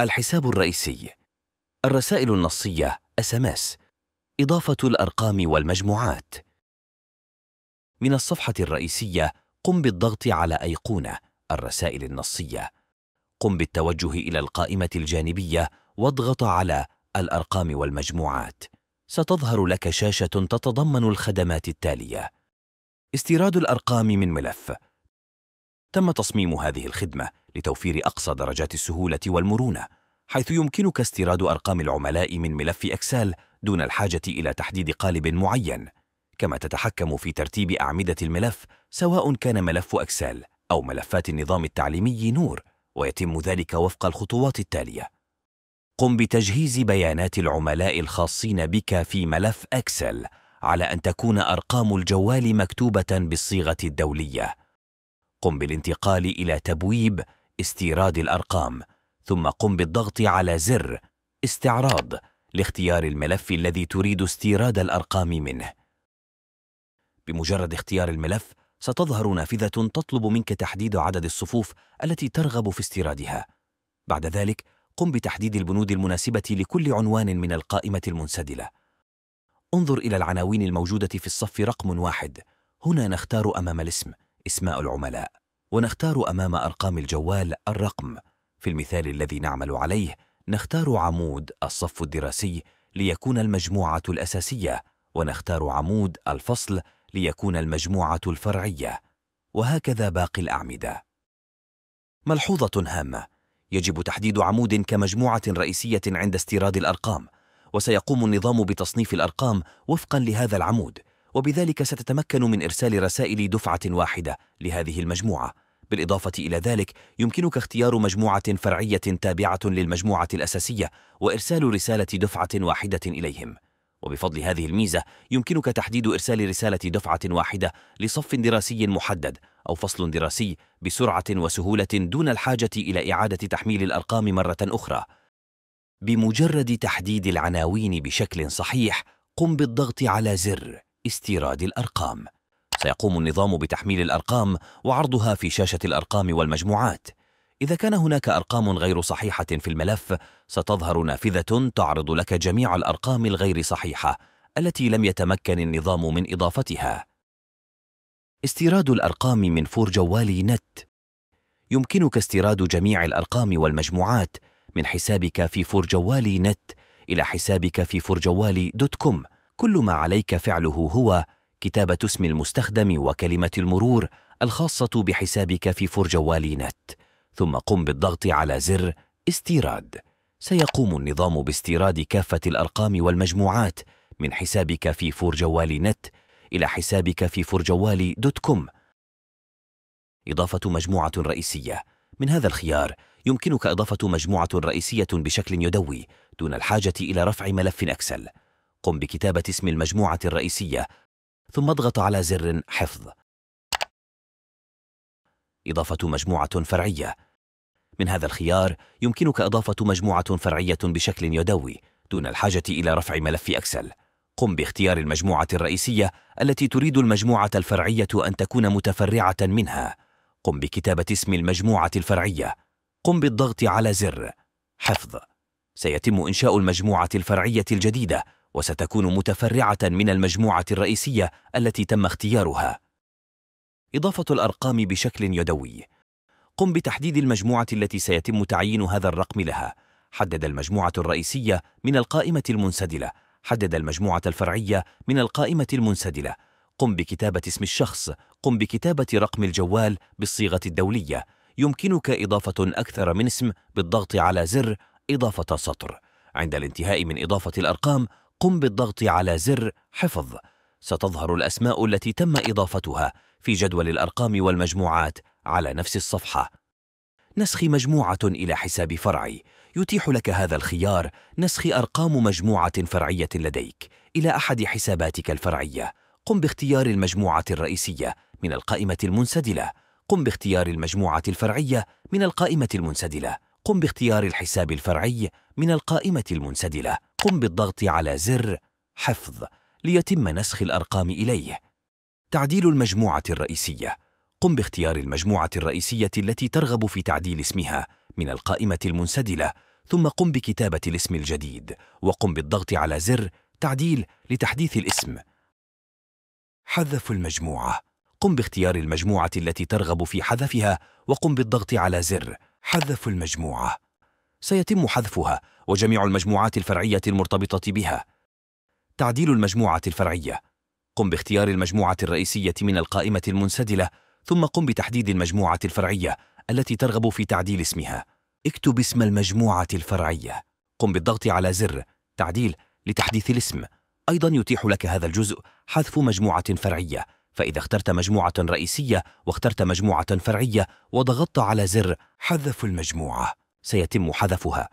الحساب الرئيسي الرسائل النصية SMS إضافة الأرقام والمجموعات من الصفحة الرئيسية قم بالضغط على أيقونة الرسائل النصية قم بالتوجه إلى القائمة الجانبية واضغط على الأرقام والمجموعات ستظهر لك شاشة تتضمن الخدمات التالية استيراد الأرقام من ملف تم تصميم هذه الخدمة لتوفير أقصى درجات السهولة والمرونة حيث يمكنك استيراد أرقام العملاء من ملف إكسل دون الحاجة إلى تحديد قالب معين كما تتحكم في ترتيب أعمدة الملف سواء كان ملف إكسل أو ملفات النظام التعليمي نور ويتم ذلك وفق الخطوات التالية قم بتجهيز بيانات العملاء الخاصين بك في ملف إكسل على أن تكون أرقام الجوال مكتوبة بالصيغة الدولية قم بالانتقال إلى تبويب استيراد الأرقام ثم قم بالضغط على زر استعراض لاختيار الملف الذي تريد استيراد الأرقام منه بمجرد اختيار الملف ستظهر نافذة تطلب منك تحديد عدد الصفوف التي ترغب في استيرادها بعد ذلك قم بتحديد البنود المناسبة لكل عنوان من القائمة المنسدلة انظر إلى العناوين الموجودة في الصف رقم واحد هنا نختار أمام الاسم اسماء العملاء ونختار أمام أرقام الجوال الرقم في المثال الذي نعمل عليه نختار عمود الصف الدراسي ليكون المجموعة الأساسية ونختار عمود الفصل ليكون المجموعة الفرعية وهكذا باقي الأعمدة ملحوظة هامة يجب تحديد عمود كمجموعة رئيسية عند استيراد الأرقام وسيقوم النظام بتصنيف الأرقام وفقا لهذا العمود وبذلك ستتمكن من إرسال رسائل دفعة واحدة لهذه المجموعة بالإضافة إلى ذلك يمكنك اختيار مجموعة فرعية تابعة للمجموعة الأساسية وإرسال رسالة دفعة واحدة إليهم وبفضل هذه الميزة يمكنك تحديد إرسال رسالة دفعة واحدة لصف دراسي محدد أو فصل دراسي بسرعة وسهولة دون الحاجة إلى إعادة تحميل الأرقام مرة أخرى بمجرد تحديد العناوين بشكل صحيح قم بالضغط على زر استيراد الأرقام سيقوم النظام بتحميل الأرقام وعرضها في شاشة الأرقام والمجموعات إذا كان هناك أرقام غير صحيحة في الملف ستظهر نافذة تعرض لك جميع الأرقام الغير صحيحة التي لم يتمكن النظام من إضافتها استيراد الأرقام من فور جوالي نت يمكنك استيراد جميع الأرقام والمجموعات من حسابك في فور جوالي نت إلى حسابك في فور جوالي دوت كوم كل ما عليك فعله هو كتابة اسم المستخدم وكلمة المرور الخاصة بحسابك في فرجوال نت ثم قم بالضغط على زر استيراد سيقوم النظام باستيراد كافة الأرقام والمجموعات من حسابك في جوالي نت إلى حسابك في جوالي دوت كوم إضافة مجموعة رئيسية من هذا الخيار يمكنك إضافة مجموعة رئيسية بشكل يدوي دون الحاجة إلى رفع ملف أكسل قم بكتابة اسم المجموعة الرئيسية ثم اضغط على زر حفظ إضافة مجموعة فرعية من هذا الخيار يمكنك إضافة مجموعة فرعية بشكل يدوي دون الحاجة إلى رفع ملف أكسل قم باختيار المجموعة الرئيسية التي تريد المجموعة الفرعية أن تكون متفرعة منها قم بكتابة اسم المجموعة الفرعية قم بالضغط على زر حفظ سيتم إنشاء المجموعة الفرعية الجديدة وستكون متفرعة من المجموعة الرئيسية التي تم اختيارها إضافة الأرقام بشكل يدوي قم بتحديد المجموعة التي سيتم تعيين هذا الرقم لها حدد المجموعة الرئيسية من القائمة المنسدلة حدد المجموعة الفرعية من القائمة المنسدلة قم بكتابة اسم الشخص قم بكتابة رقم الجوال بالصيغة الدولية يمكنك إضافة أكثر من اسم بالضغط على زر إضافة سطر عند الانتهاء من إضافة الأرقام قم بالضغط على زر حفظ ستظهر الأسماء التي تم إضافتها في جدول الأرقام والمجموعات على نفس الصفحة نسخ مجموعة إلى حساب فرعي يتيح لك هذا الخيار نسخ أرقام مجموعة فرعية لديك إلى أحد حساباتك الفرعية قم باختيار المجموعة الرئيسية من القائمة المنسدلة قم باختيار المجموعة الفرعية من القائمة المنسدلة قم باختيار الحساب الفرعي من القائمة المنسدلة قم بالضغط على زر حفظ ليتم نسخ الأرقام إليه تعديل المجموعة الرئيسية قم باختيار المجموعة الرئيسية التي ترغب في تعديل اسمها من القائمة المنسدلة ثم قم بكتابة الاسم الجديد وقم بالضغط على زر تعديل لتحديث الاسم حذف المجموعة قم باختيار المجموعة التي ترغب في حذفها وقم بالضغط على زر حذف المجموعة سيتم حذفها وجميع المجموعات الفرعية المرتبطة بها تعديل المجموعة الفرعية قم باختيار المجموعة الرئيسية من القائمة المنسدلة ثم قم بتحديد المجموعة الفرعية التي ترغب في تعديل اسمها اكتب اسم المجموعة الفرعية قم بالضغط على زر تعديل لتحديث الاسم أيضا يتيح لك هذا الجزء حذف مجموعة فرعية فإذا اخترت مجموعة رئيسية واخترت مجموعة فرعية وضغطت على زر حذف المجموعة سيتم حذفها